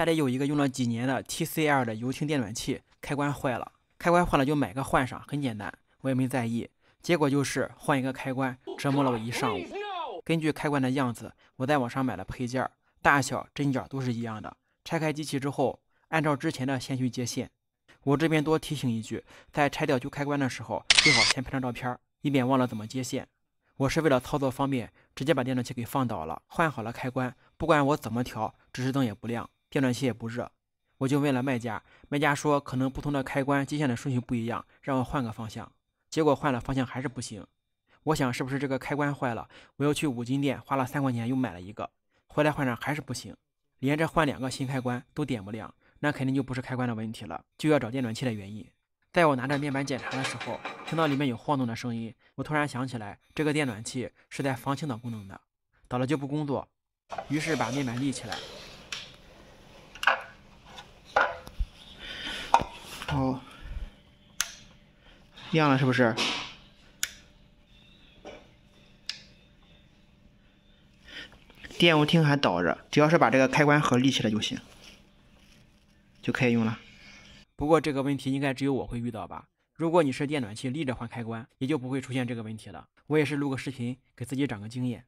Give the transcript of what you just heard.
家里有一个用了几年的 TCL 的油汀电暖器，开关坏了。开关坏了就买个换上，很简单，我也没在意。结果就是换一个开关，折磨了我一上午。根据开关的样子，我在网上买了配件，大小针脚都是一样的。拆开机器之后，按照之前的先去接线。我这边多提醒一句，在拆掉旧开关的时候，最好先拍张照片，以免忘了怎么接线。我是为了操作方便，直接把电暖器给放倒了，换好了开关，不管我怎么调，指示灯也不亮。电暖器也不热，我就问了卖家，卖家说可能不同的开关接线的顺序不一样，让我换个方向。结果换了方向还是不行，我想是不是这个开关坏了，我又去五金店花了三块钱又买了一个，回来换上还是不行，连着换两个新开关都点不亮，那肯定就不是开关的问题了，就要找电暖器的原因。在我拿着面板检查的时候，听到里面有晃动的声音，我突然想起来这个电暖器是在防倾倒功能的，倒了就不工作，于是把面板立起来。哦，亮了是不是？电务厅还倒着，只要是把这个开关盒立起来就行，就可以用了。不过这个问题应该只有我会遇到吧？如果你是电暖气立着换开关，也就不会出现这个问题了。我也是录个视频，给自己长个经验。